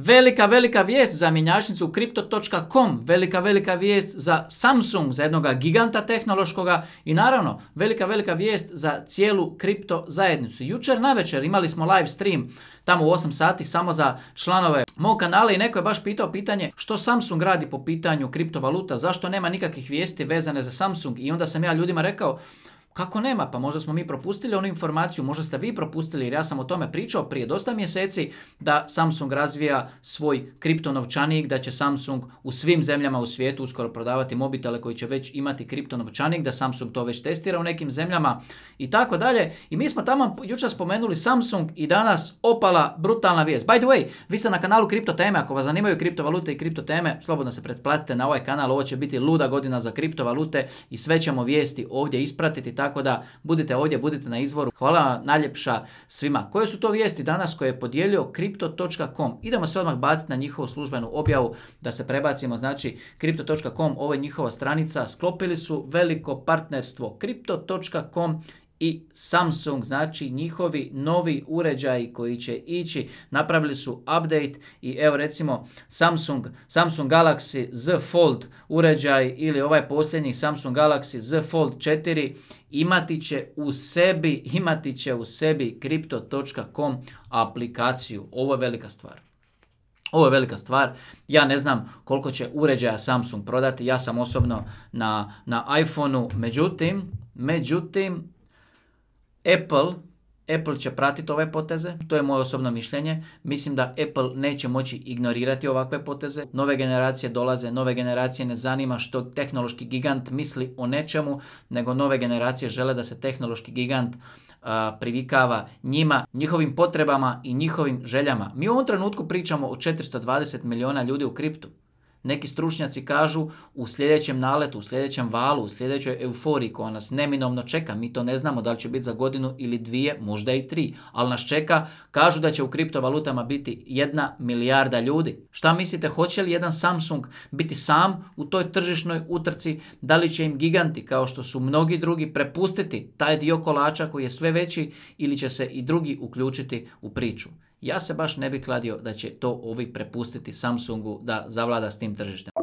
Velika, velika vijest za mjenjačnicu Crypto.com, velika, velika vijest za Samsung, za jednog giganta tehnološkoga i naravno velika, velika vijest za cijelu kripto zajednicu. Jučer na večer imali smo live stream tamo u 8 sati samo za članove mog kanala i neko je baš pitao pitanje što Samsung radi po pitanju kriptovaluta, zašto nema nikakvih vijesti vezane za Samsung i onda sam ja ljudima rekao kako nema? Pa možda smo mi propustili onu informaciju, možda ste vi propustili jer ja sam o tome pričao prije dosta mjeseci da Samsung razvija svoj kriptonovčanik, da će Samsung u svim zemljama u svijetu uskoro prodavati mobitele koji će već imati kriptonovčanik, da Samsung to već testira u nekim zemljama i tako dalje. I mi smo tamo jučer spomenuli Samsung i danas opala brutalna vijest. By the way, vi ste na kanalu Kripto Teme, ako vas zanimaju kriptovalute i kripto teme, slobodno se pretplatite na ovaj kanal, ovo će biti luda godina za kriptovalute i sve ćemo vijesti ovdje ispratiti, tako tako da budite ovdje, budite na izvoru. Hvala vam najljepša svima. Koje su to vijesti danas koje je podijelio crypto.com? Idemo se odmah baciti na njihovu službenu objavu da se prebacimo. Znači crypto.com, ovo je njihova stranica. Sklopili su veliko partnerstvo crypto.com i Samsung, znači njihovi novi uređaji koji će ići, napravili su update i evo recimo Samsung, Samsung Galaxy Z Fold uređaj ili ovaj posljednji Samsung Galaxy Z Fold 4 imati će u sebi, imati će u sebi crypto.com aplikaciju. Ovo je velika stvar. Ovo je velika stvar. Ja ne znam koliko će uređaja Samsung prodati. Ja sam osobno na, na iPhoneu. Međutim, međutim, Apple Apple će pratiti ove poteze, to je moje osobno mišljenje. Mislim da Apple neće moći ignorirati ovakve poteze. Nove generacije dolaze, nove generacije ne zanima što tehnološki gigant misli o nečemu, nego nove generacije žele da se tehnološki gigant privikava njima, njihovim potrebama i njihovim željama. Mi u ovom trenutku pričamo o 420 milijuna ljudi u kriptu. Neki stručnjaci kažu u sljedećem naletu, u sljedećem valu, u sljedećoj euforiji koja nas neminovno čeka, mi to ne znamo da li će biti za godinu ili dvije, možda i tri, ali nas čeka, kažu da će u kriptovalutama biti jedna milijarda ljudi. Šta mislite, hoće li jedan Samsung biti sam u toj tržišnoj utrci, da li će im giganti kao što su mnogi drugi prepustiti taj dio kolača koji je sve veći ili će se i drugi uključiti u priču? Ja se baš ne bi kladio da će to ovi prepustiti Samsungu da zavlada s tim tržištem.